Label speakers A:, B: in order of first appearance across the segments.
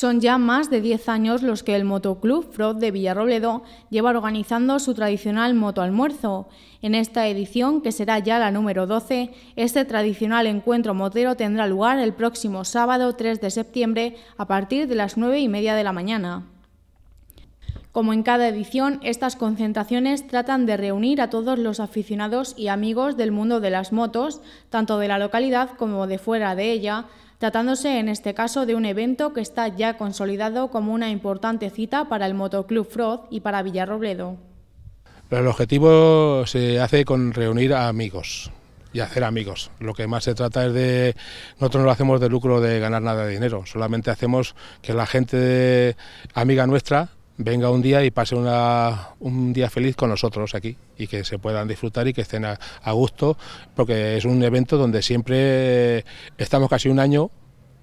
A: Son ya más de 10 años los que el Motoclub Frod de Villarrobledo lleva organizando su tradicional moto almuerzo. En esta edición, que será ya la número 12, este tradicional encuentro motero tendrá lugar el próximo sábado 3 de septiembre a partir de las 9 y media de la mañana. Como en cada edición, estas concentraciones tratan de reunir a todos los aficionados y amigos del mundo de las motos, tanto de la localidad como de fuera de ella, tratándose en este caso de un evento que está ya consolidado como una importante cita para el Motoclub froth y para Villarrobledo.
B: El objetivo se hace con reunir a amigos y hacer amigos. Lo que más se trata es de, nosotros no lo hacemos de lucro, de ganar nada de dinero, solamente hacemos que la gente amiga nuestra venga un día y pase un día feliz con nosotros aquí y que se puedan disfrutar y que estén a, gusto, porque es un evento donde siempre estamos casi un año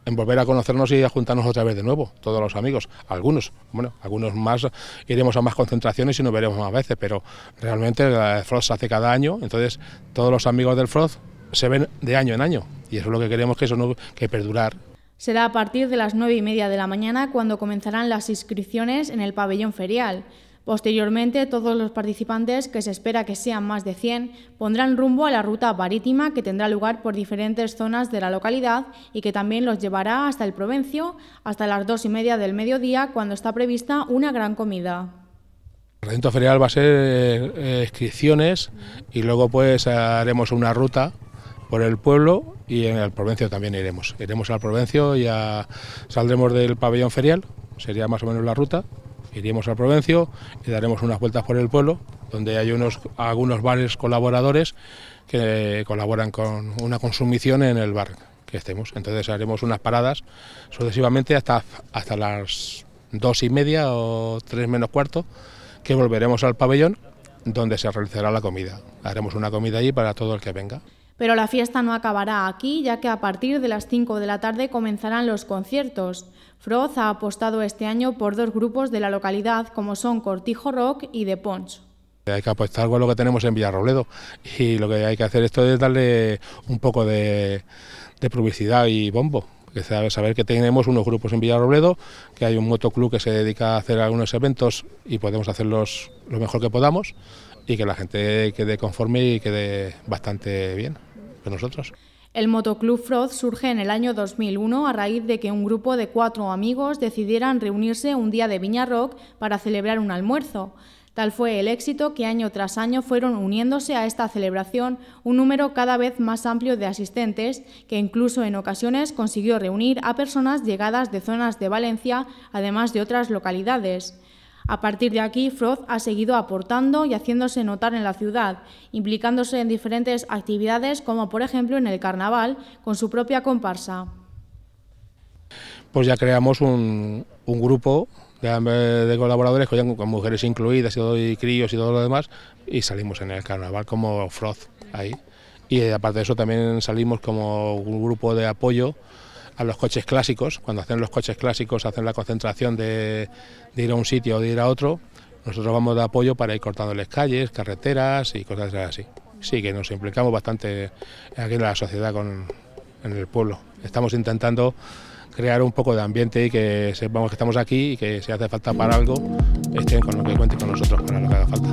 B: en volver a conocernos y a juntarnos otra vez de nuevo, todos los amigos, algunos, bueno, algunos más, iremos a más concentraciones y nos veremos más veces, pero realmente el Frost se hace cada año, entonces todos los amigos del Frost se ven de año en año y eso es lo que queremos que eso no, que perdurar
A: Será a partir de las 9 y media de la mañana cuando comenzarán las inscripciones en el pabellón ferial. Posteriormente, todos los participantes, que se espera que sean más de 100, pondrán rumbo a la ruta marítima que tendrá lugar por diferentes zonas de la localidad y que también los llevará hasta el Provencio, hasta las dos y media del mediodía, cuando está prevista una gran comida.
B: El recinto ferial va a ser eh, inscripciones y luego pues haremos una ruta por el pueblo y en el Provencio también iremos. Iremos al Provencio, ya saldremos del pabellón ferial, sería más o menos la ruta. Iremos al Provencio y daremos unas vueltas por el pueblo, donde hay unos, algunos bares colaboradores que colaboran con una consumición en el bar que estemos. Entonces haremos unas paradas sucesivamente hasta, hasta las dos y media o tres menos cuarto, que volveremos al pabellón donde se realizará la comida. Haremos una comida allí para todo el que venga.
A: Pero la fiesta no acabará aquí, ya que a partir de las 5 de la tarde comenzarán los conciertos. Froz ha apostado este año por dos grupos de la localidad, como son Cortijo Rock y The Punch.
B: Hay que apostar con lo que tenemos en Villarrobledo y lo que hay que hacer esto es darle un poco de, publicidad y bombo. Que saber que tenemos unos grupos en Villarrobledo, que hay un motoclub que se dedica a hacer algunos eventos y podemos hacerlos lo mejor que podamos y que la gente quede conforme y quede bastante bien con nosotros.
A: El motoclub Froz surge en el año 2001 a raíz de que un grupo de cuatro amigos decidieran reunirse un día de Viña Rock para celebrar un almuerzo. Tal fue el éxito que año tras año fueron uniéndose a esta celebración un número cada vez más amplio de asistentes, que incluso en ocasiones consiguió reunir a personas llegadas de zonas de Valencia, además de otras localidades. A partir de aquí, Froth ha seguido aportando y haciéndose notar en la ciudad, implicándose en diferentes actividades, como por ejemplo en el carnaval, con su propia comparsa.
B: Pues ya creamos un, grupo de, colaboradores, con, mujeres incluidas y, críos y todo lo demás, y salimos en el carnaval como Froth ahí. Y aparte de eso también salimos como un grupo de apoyo a los coches clásicos. Cuando hacen los coches clásicos, hacen la concentración de, ir a un sitio o de ir a otro. Nosotros vamos de apoyo para ir cortándoles calles, carreteras y cosas así. Sí que nos implicamos bastante aquí en la sociedad, con, en el pueblo. Estamos intentando crear un poco de ambiente y que
A: sepamos que estamos aquí y que si hace falta para algo, estén con lo que cuente con nosotros, para lo que haga falta.